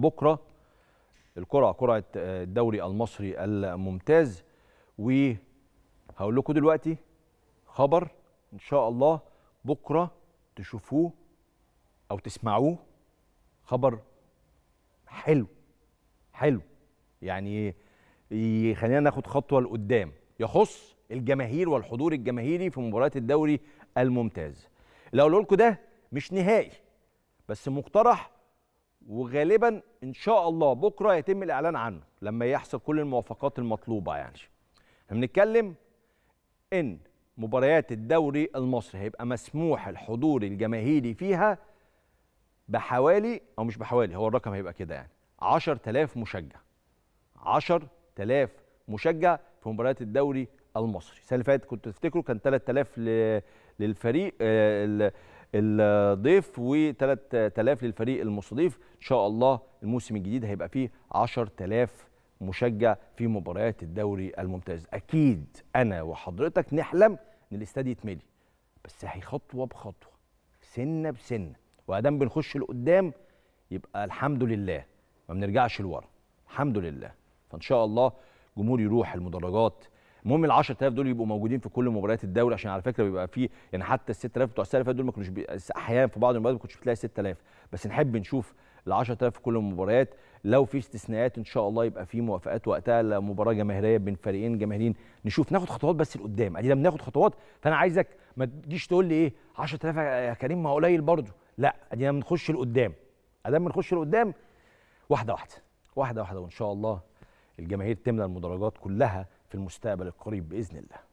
بكره القرعه قرعه الدوري المصري الممتاز وهقول لكم دلوقتي خبر ان شاء الله بكره تشوفوه او تسمعوه خبر حلو حلو يعني يخلينا ناخد خطوه لقدام يخص الجماهير والحضور الجماهيري في مباريات الدوري الممتاز اللي هقوله لكم ده مش نهائي بس مقترح وغالبا ان شاء الله بكره يتم الاعلان عنه لما يحصل كل الموافقات المطلوبه يعني احنا بنتكلم ان مباريات الدوري المصري هيبقى مسموح الحضور الجماهيري فيها بحوالي او مش بحوالي هو الرقم هيبقى كده يعني 10000 مشجع 10000 مشجع في مباريات الدوري المصري السنه اللي فاتت كنت تفتكروا كان 3000 للفريق آه، الضيف و3000 للفريق المستضيف ان شاء الله الموسم الجديد هيبقى فيه 10000 مشجع في مباريات الدوري الممتاز اكيد انا وحضرتك نحلم ان الاستاد يتملي بس هي خطوه بخطوه سنه بسنه وادام بنخش لقدام يبقى الحمد لله ما بنرجعش لورا الحمد لله فان شاء الله جمهور يروح المدرجات المهم ال 10000 دول يبقوا موجودين في كل مباريات الدوري عشان على فكره بيبقى فيه يعني حتى ال 6000 بتوع السنه اللي دول ما كانوش بي... احيانا في بعض المباريات ما كنتش بتلاقي 6000 بس نحب نشوف ال 10000 في كل المباريات لو في استثناءات ان شاء الله يبقى في موافقات وقتها لمباراه جماهيريه بين فريقين جماهيريين نشوف ناخد خطوات بس لقدام ادينا بناخد خطوات فانا عايزك ما تجيش تقول لي ايه 10000 يا كريم ما قليل برضه لا ادينا بنخش لقدام ادام بنخش لقدام واحده واحده واحده واحده وان شاء الله الجماهير تملى المدرجات كلها في المستقبل القريب باذن الله